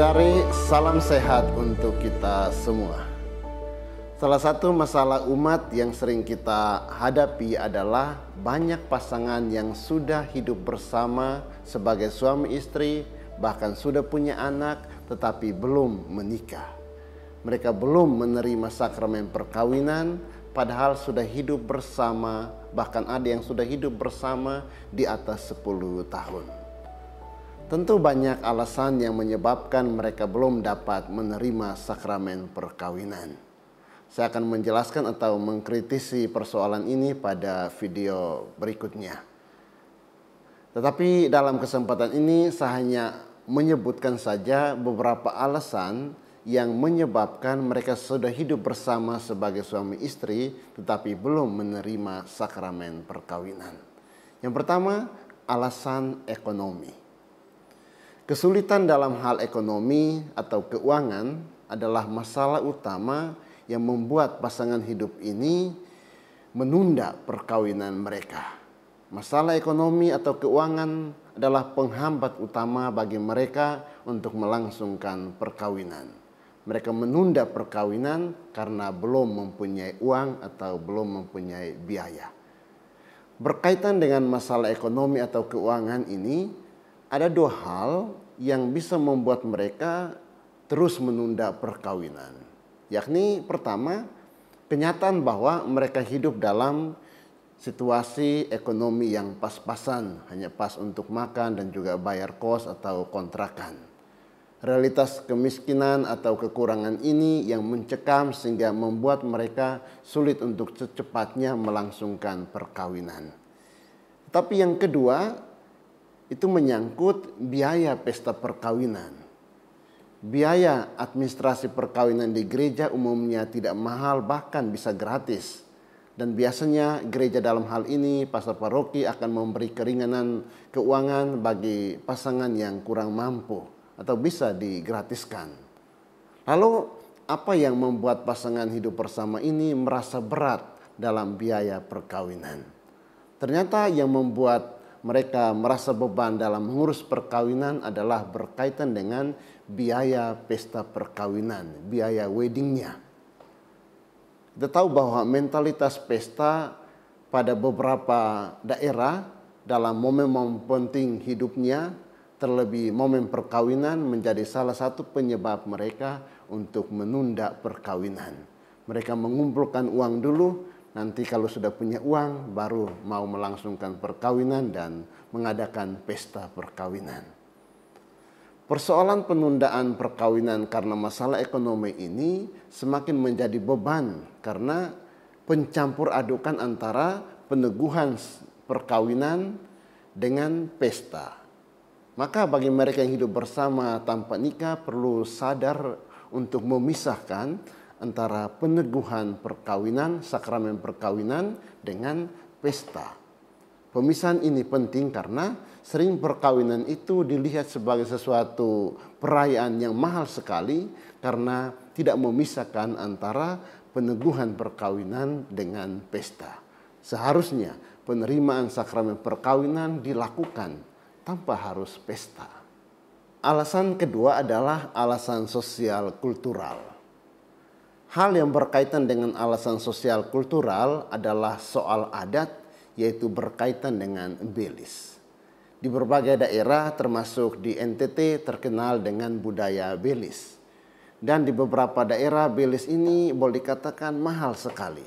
Saudari, salam sehat untuk kita semua. Salah satu masalah umat yang sering kita hadapi adalah banyak pasangan yang sudah hidup bersama sebagai suami istri, bahkan sudah punya anak, tetapi belum menikah. Mereka belum menerima sakramen perkawinan, padahal sudah hidup bersama, bahkan ada yang sudah hidup bersama di atas 10 tahun. Tentu banyak alasan yang menyebabkan mereka belum dapat menerima sakramen perkawinan. Saya akan menjelaskan atau mengkritisi persoalan ini pada video berikutnya. Tetapi dalam kesempatan ini saya hanya menyebutkan saja beberapa alasan yang menyebabkan mereka sudah hidup bersama sebagai suami istri tetapi belum menerima sakramen perkawinan. Yang pertama, alasan ekonomi. Kesulitan dalam hal ekonomi atau keuangan adalah masalah utama yang membuat pasangan hidup ini menunda perkawinan mereka. Masalah ekonomi atau keuangan adalah penghambat utama bagi mereka untuk melangsungkan perkawinan. Mereka menunda perkawinan karena belum mempunyai uang atau belum mempunyai biaya. Berkaitan dengan masalah ekonomi atau keuangan ini, ada dua hal yang bisa membuat mereka terus menunda perkawinan. Yakni pertama, kenyataan bahwa mereka hidup dalam situasi ekonomi yang pas-pasan, hanya pas untuk makan dan juga bayar kos atau kontrakan. Realitas kemiskinan atau kekurangan ini yang mencekam sehingga membuat mereka sulit untuk secepatnya melangsungkan perkawinan. Tapi yang kedua, itu menyangkut biaya pesta perkawinan. Biaya administrasi perkawinan di gereja umumnya tidak mahal bahkan bisa gratis. Dan biasanya gereja dalam hal ini pastor paroki akan memberi keringanan keuangan bagi pasangan yang kurang mampu atau bisa digratiskan. Lalu apa yang membuat pasangan hidup bersama ini merasa berat dalam biaya perkawinan. Ternyata yang membuat mereka merasa beban dalam mengurus perkawinan adalah berkaitan dengan biaya pesta perkawinan, biaya weddingnya. Kita tahu bahwa mentalitas pesta pada beberapa daerah dalam momen-momen penting hidupnya, terlebih momen perkawinan menjadi salah satu penyebab mereka untuk menunda perkawinan. Mereka mengumpulkan uang dulu Nanti kalau sudah punya uang baru mau melangsungkan perkawinan dan mengadakan pesta perkawinan. Persoalan penundaan perkawinan karena masalah ekonomi ini semakin menjadi beban karena pencampur adukan antara peneguhan perkawinan dengan pesta. Maka bagi mereka yang hidup bersama tanpa nikah perlu sadar untuk memisahkan antara peneguhan perkawinan, sakramen perkawinan dengan pesta. Pemisahan ini penting karena sering perkawinan itu dilihat sebagai sesuatu perayaan yang mahal sekali karena tidak memisahkan antara peneguhan perkawinan dengan pesta. Seharusnya penerimaan sakramen perkawinan dilakukan tanpa harus pesta. Alasan kedua adalah alasan sosial kultural. Hal yang berkaitan dengan alasan sosial kultural adalah soal adat yaitu berkaitan dengan belis. Di berbagai daerah termasuk di NTT terkenal dengan budaya belis. Dan di beberapa daerah belis ini boleh dikatakan mahal sekali.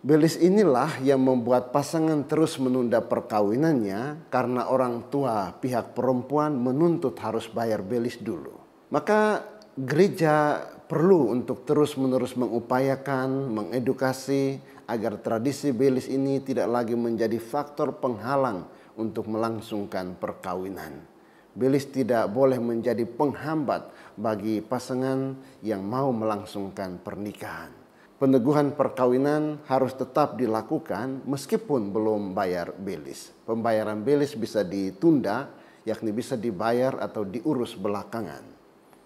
Belis inilah yang membuat pasangan terus menunda perkawinannya karena orang tua pihak perempuan menuntut harus bayar belis dulu. Maka gereja perlu untuk terus-menerus mengupayakan, mengedukasi agar tradisi belis ini tidak lagi menjadi faktor penghalang untuk melangsungkan perkawinan. Belis tidak boleh menjadi penghambat bagi pasangan yang mau melangsungkan pernikahan. Peneguhan perkawinan harus tetap dilakukan meskipun belum bayar belis. Pembayaran belis bisa ditunda, yakni bisa dibayar atau diurus belakangan.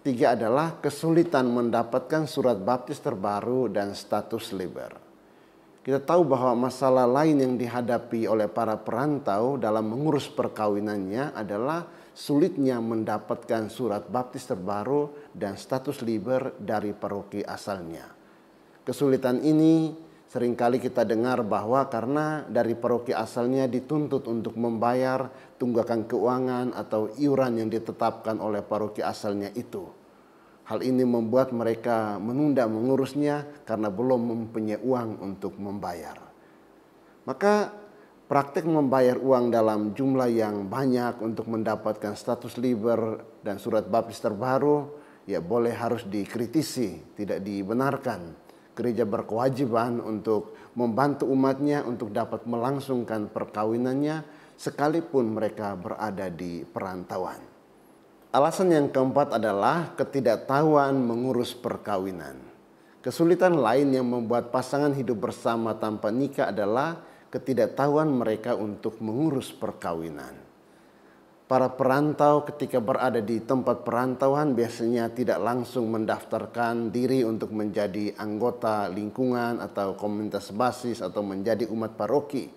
Tiga adalah kesulitan mendapatkan surat baptis terbaru dan status liber. Kita tahu bahwa masalah lain yang dihadapi oleh para perantau dalam mengurus perkawinannya adalah sulitnya mendapatkan surat baptis terbaru dan status liber dari paroki asalnya. Kesulitan ini seringkali kita dengar bahwa karena dari paroki asalnya dituntut untuk membayar tunggakan keuangan atau iuran yang ditetapkan oleh paroki asalnya itu. Hal ini membuat mereka menunda mengurusnya karena belum mempunyai uang untuk membayar. Maka praktek membayar uang dalam jumlah yang banyak untuk mendapatkan status liber dan surat baptis terbaru ya boleh harus dikritisi, tidak dibenarkan. Gereja berkewajiban untuk membantu umatnya untuk dapat melangsungkan perkawinannya sekalipun mereka berada di perantauan. Alasan yang keempat adalah ketidaktahuan mengurus perkawinan. Kesulitan lain yang membuat pasangan hidup bersama tanpa nikah adalah ketidaktahuan mereka untuk mengurus perkawinan. Para perantau ketika berada di tempat perantauan biasanya tidak langsung mendaftarkan diri untuk menjadi anggota lingkungan atau komunitas basis atau menjadi umat paroki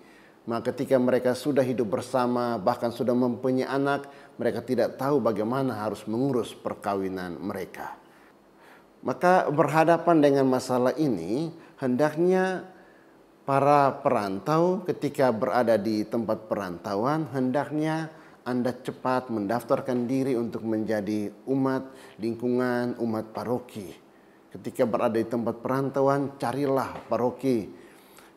maka ketika mereka sudah hidup bersama, bahkan sudah mempunyai anak, mereka tidak tahu bagaimana harus mengurus perkawinan mereka. Maka berhadapan dengan masalah ini, hendaknya para perantau ketika berada di tempat perantauan, hendaknya anda cepat mendaftarkan diri untuk menjadi umat lingkungan, umat paroki. Ketika berada di tempat perantauan, carilah paroki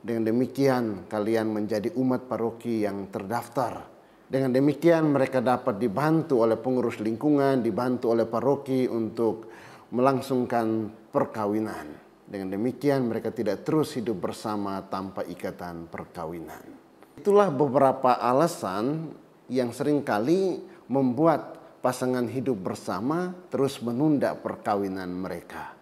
dengan demikian kalian menjadi umat paroki yang terdaftar. Dengan demikian mereka dapat dibantu oleh pengurus lingkungan, dibantu oleh paroki untuk melangsungkan perkawinan. Dengan demikian mereka tidak terus hidup bersama tanpa ikatan perkawinan. Itulah beberapa alasan yang seringkali membuat pasangan hidup bersama terus menunda perkawinan mereka.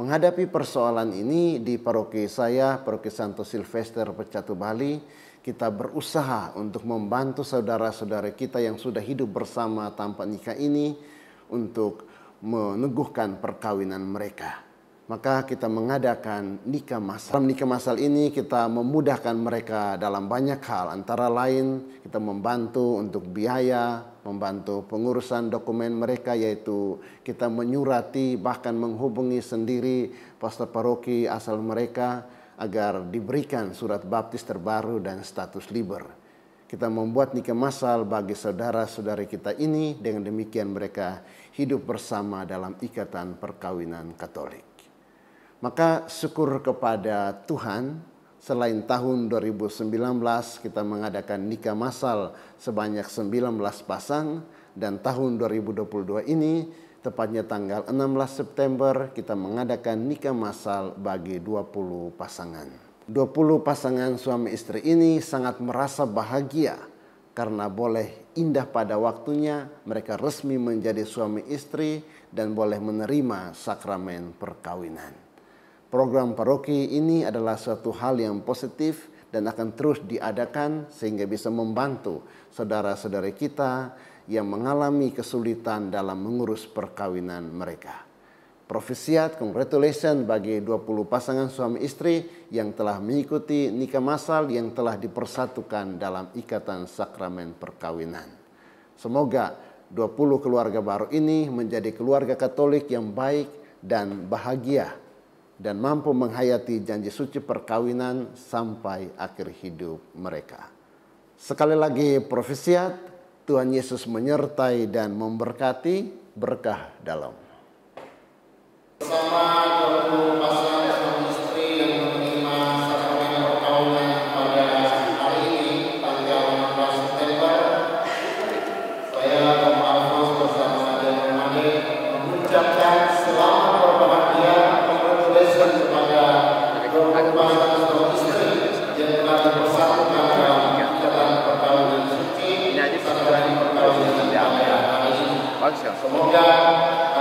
Menghadapi persoalan ini di paroki saya, Paroki Santo Silvester Pecatu Bali, kita berusaha untuk membantu saudara-saudara kita yang sudah hidup bersama tanpa nikah ini untuk meneguhkan perkawinan mereka maka kita mengadakan nikah masal. Dalam nikah masal ini kita memudahkan mereka dalam banyak hal, antara lain kita membantu untuk biaya, membantu pengurusan dokumen mereka yaitu kita menyurati bahkan menghubungi sendiri pastor paroki asal mereka agar diberikan surat baptis terbaru dan status liber. Kita membuat nikah masal bagi saudara-saudari kita ini dengan demikian mereka hidup bersama dalam ikatan perkawinan Katolik. Maka syukur kepada Tuhan selain tahun 2019 kita mengadakan nikah massal sebanyak 19 pasang dan tahun 2022 ini tepatnya tanggal 16 September kita mengadakan nikah massal bagi 20 pasangan. 20 pasangan suami istri ini sangat merasa bahagia karena boleh indah pada waktunya mereka resmi menjadi suami istri dan boleh menerima sakramen perkawinan. Program paroki ini adalah suatu hal yang positif dan akan terus diadakan sehingga bisa membantu saudara saudara kita yang mengalami kesulitan dalam mengurus perkawinan mereka. Profesiat, congratulations bagi 20 pasangan suami istri yang telah mengikuti nikah masal yang telah dipersatukan dalam ikatan sakramen perkawinan. Semoga 20 keluarga baru ini menjadi keluarga Katolik yang baik dan bahagia dan mampu menghayati janji suci perkawinan sampai akhir hidup mereka. Sekali lagi profesiat, Tuhan Yesus menyertai dan memberkati berkah dalam. Selamat